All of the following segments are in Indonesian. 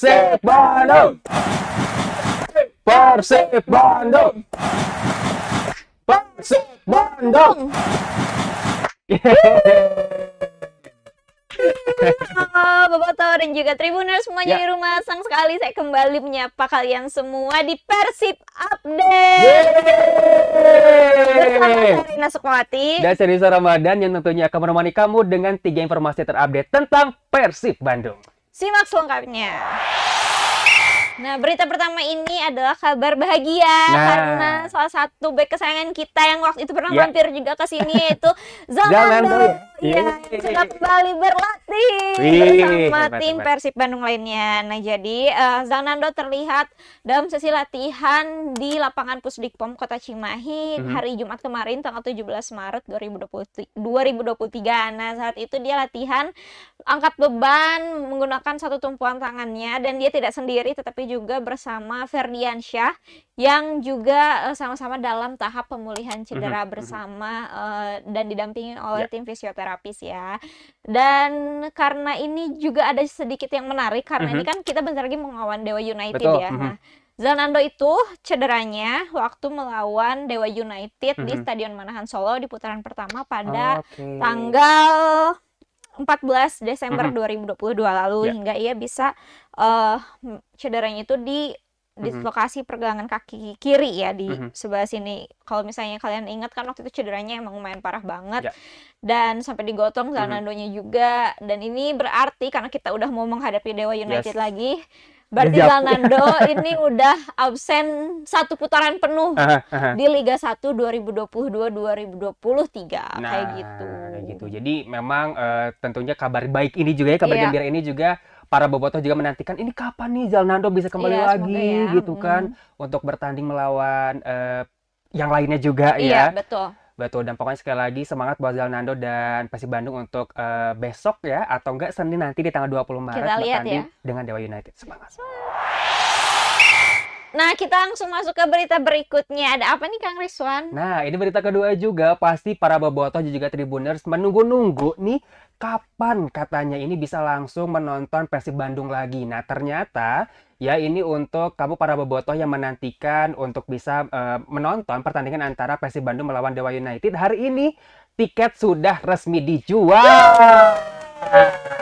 Persib Bandung. Persib Bandung. Persib Bandung. Halo Bapak Tau dan juga Tribuners semuanya ya. di rumah Sang sekali saya kembali menyapa kalian semua di Persib Update Yeay. Bersama Karina Sukmawati Dan Serisa Ramadan yang tentunya akan menemani kamu dengan tiga informasi terupdate tentang Persib Bandung Simak selengkapnya. Nah, berita pertama ini adalah kabar bahagia nah. karena salah satu back kesayangan kita yang waktu itu pernah yeah. mampir juga ke sini yaitu Zalando. Iya, sudah iya, kembali iya, iya, berlatih sama bersama tim Persib Bandung lainnya. Nah, jadi uh, eh, Zanando terlihat dalam sesi latihan di lapangan Pusdikpom Kota Cimahi mm -hmm. hari Jumat kemarin tanggal 17 Maret 2023. Nah, saat itu dia latihan angkat beban menggunakan satu tumpuan tangannya dan dia tidak sendiri tetapi juga bersama Ferdiansyah yang juga eh, sama-sama uh, dalam tahap pemulihan cedera mm -hmm. bersama uh, dan didampingi oleh yeah. tim fisioterapi terapis ya. Dan karena ini juga ada sedikit yang menarik karena mm -hmm. ini mhm. kan kita bentar lagi mengawan Dewa United Betul. ya. Mm -hmm. Nah, Zalando itu cederanya waktu melawan Dewa United mm -hmm. di mhm. Stadion Manahan Solo di putaran pertama pada okay. tanggal 14 Desember mm -hmm. 2022 lalu yeah. hingga ia bisa uh, cederanya itu di dislokasi mm-hmm. pergelangan kaki kiri ya di mm-hmm. sebelah sini. Kalau misalnya kalian ingat kan waktu itu cederanya emang lumayan parah banget. Yeah. Dan sampai digotong Zanandonya mm-hmm. juga. Dan ini berarti karena kita udah mau menghadapi Dewa United yes. lagi. Berarti Lanando ini udah absen satu putaran penuh uh di Liga 1 2022-2023 nah, kayak gitu. Kayak gitu. Jadi memang uh, tentunya kabar baik ini juga ya kabar yeah. gembira ini juga para bobotoh juga menantikan ini kapan nih Zalnando bisa kembali iya, lagi ya. gitu kan untuk bertanding melawan uh, yang lainnya juga ya. iya, ya. betul. Betul, dan pokoknya sekali lagi semangat buat Zalnando dan Persib Bandung untuk uh, besok ya atau enggak Senin nanti di tanggal 20 Maret Kita lihat bertanding ya. dengan Dewa United. Semangat. semangat. Nah, kita langsung masuk ke berita berikutnya. Ada apa nih Kang Rizwan? Nah, ini berita kedua juga. Pasti para bobotoh juga tribuners menunggu-nunggu nih kapan katanya ini bisa langsung menonton Persib Bandung lagi. Nah, ternyata ya ini untuk kamu para bobotoh yang menantikan untuk bisa uh, menonton pertandingan antara Persib Bandung melawan Dewa United. Hari ini tiket sudah resmi dijual. Yeah.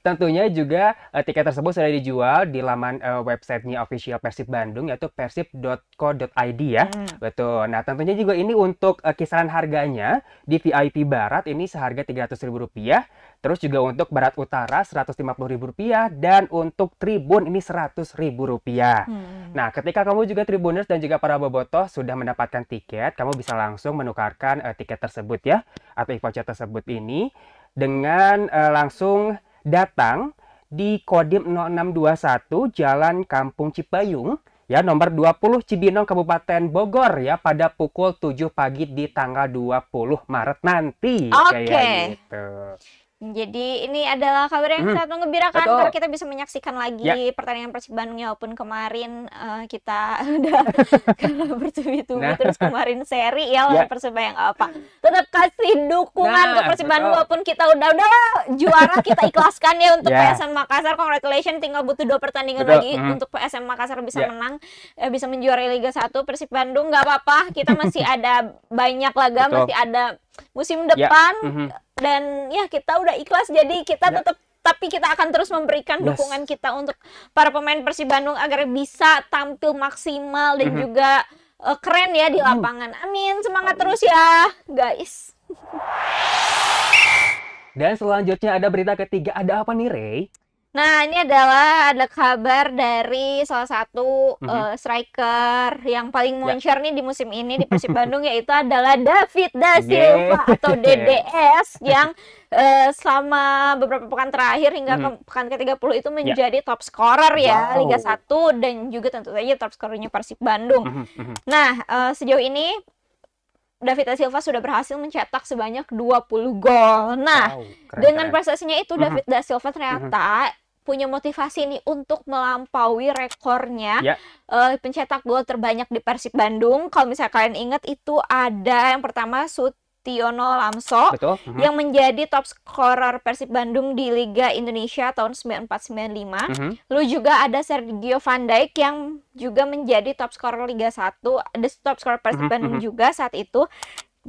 Tentunya juga uh, tiket tersebut sudah dijual di laman uh, websitenya official Persib Bandung yaitu persib.co.id ya. Hmm. Betul. Nah, tentunya juga ini untuk uh, kisaran harganya di VIP Barat ini seharga Rp300.000, terus juga untuk Barat Utara Rp150.000 dan untuk Tribun ini Rp100.000. Hmm. Nah, ketika kamu juga Tribuners dan juga para bobotoh sudah mendapatkan tiket, kamu bisa langsung menukarkan uh, tiket tersebut ya atau voucher tersebut ini dengan uh, langsung datang di Kodim 0621 Jalan Kampung Cipayung ya nomor 20 Cibinong Kabupaten Bogor ya pada pukul 7 pagi di tanggal 20 Maret nanti okay. kayak gitu. Jadi ini adalah kabar yang hmm. sangat mengembirakan Betul. karena kita bisa menyaksikan lagi ya. pertandingan Persib Bandung ya walaupun kemarin uh, kita udah bertubi-tubi nah. terus kemarin seri ya lawan ya. Persib nggak apa. Tetap kasih dukungan nah, ke Persib Bandung walaupun kita udah udah juara kita ikhlaskan ya untuk ya. PSM Makassar. Congratulations tinggal butuh dua pertandingan Betul. lagi hmm. untuk PSM Makassar bisa ya. menang eh, bisa menjuarai Liga 1 Persib Bandung nggak apa-apa. Kita masih ada banyak laga, Betul. masih ada musim depan. Ya. Mm -hmm dan ya kita udah ikhlas jadi kita ya. tetap tapi kita akan terus memberikan yes. dukungan kita untuk para pemain Persib Bandung agar bisa tampil maksimal dan mm -hmm. juga uh, keren ya di mm. lapangan. Amin, semangat Amin. terus ya, guys. Dan selanjutnya ada berita ketiga, ada apa nih Rey? Nah, ini adalah ada kabar dari salah satu mm-hmm. uh, striker yang paling ya. moncer yeah. nih di musim ini di Persib Bandung yaitu adalah David da Silva yeah. atau DDS yang uh, selama beberapa pekan terakhir hingga mm. ke pekan ke-30 itu ya. menjadi yeah. top scorer ya wow. Liga 1 dan juga tentu saja top scorernya Persib Bandung. Mm-hmm. Nah, uh, sejauh ini David Silva sudah berhasil mencetak sebanyak 20 gol. Nah, wow, keren, dengan keren. prestasinya itu mhm. David da Silva ternyata uh mhm. -huh. punya motivasi nih untuk melampaui rekornya yeah. Ya. uh, pencetak gol terbanyak di Persib Bandung. Kalau misalnya kalian ingat itu ada yang pertama Sut Tiono Lamso Uh -huh. yang menjadi top scorer Persib Bandung di Liga Indonesia tahun 94-95. Uh -huh. Lu juga ada Sergio Van Dijk yang juga menjadi top scorer Liga 1, ada top scorer Persib uh -huh. Bandung uh-huh. juga saat itu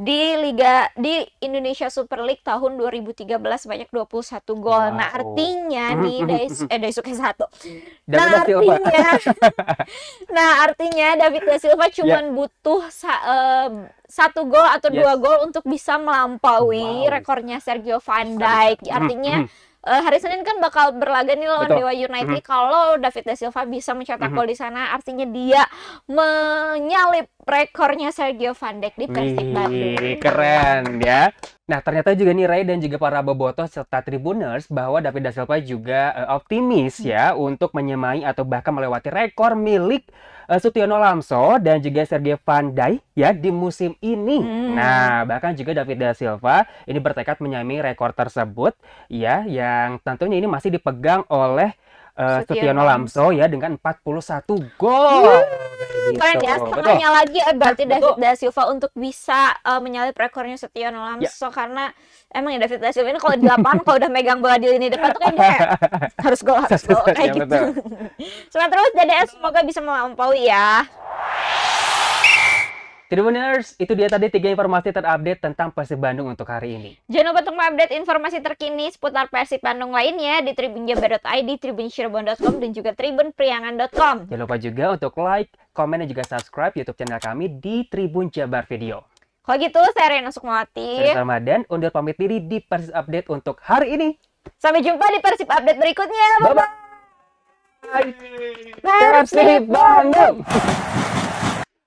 di Liga di Indonesia Super League tahun 2013 banyak 21 gol. Nah, wow. Nah, artinya hmm, di hmm, Dais, hmm. eh Daisuke satu. Nah, artinya Nah, artinya David da Silva ya. cuma yeah. butuh sa, uh, satu gol atau yes. dua gol untuk bisa melampaui wow. rekornya Sergio Van Dijk. Artinya uh, hari Senin kan bakal berlaga nih lawan Dewa United. Mm -hmm. Kalau David da Silva bisa mencetak mm -hmm. gol di sana, artinya dia menyalip rekornya Sergio Van Dijk di Persib Bandung. Keren ya. Nah, ternyata juga nih Ray dan juga para bobotoh serta tribuners bahwa David da Silva juga uh, optimis hmm. ya untuk menyemai atau bahkan melewati rekor milik uh, Sutiono Lamso dan juga Sergei Van Dijk ya di musim ini. Hmm. Nah, bahkan juga David da Silva ini bertekad menyamai rekor tersebut ya yang tentunya ini masih dipegang oleh uh, Lamso ya dengan 41 gol. Gitu. keren gitu. ya, setengahnya betul. lagi eh, berarti betul. David da Silva untuk bisa uh, menyalip rekornya Setiano Lamso ya. karena emang ya David da Silva ini kalau di lapangan kalau udah megang bola di lini depan tuh kayak, harus gol harus gol kayak ya, gitu. Semangat terus DDS semoga bisa melampaui ya. Tribuners, itu dia tadi tiga informasi terupdate tentang Persib Bandung untuk hari ini. Jangan lupa untuk mengupdate informasi terkini seputar Persib Bandung lainnya di tribunjabar.id, tribunsirbon.com, dan juga tribunpriangan.com. Jangan lupa juga untuk like, komen, dan juga subscribe YouTube channel kami di Tribun Jabar Video. Kalau gitu, saya Rena Sukmawati. Saya Ramadan, undur pamit diri di Persib Update untuk hari ini. Sampai jumpa di Persib Update berikutnya. Bye-bye. Persib Bandung.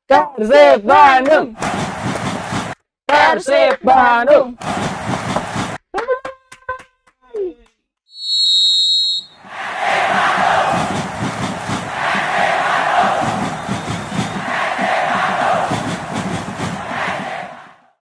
Persib Bandung Persib Bandung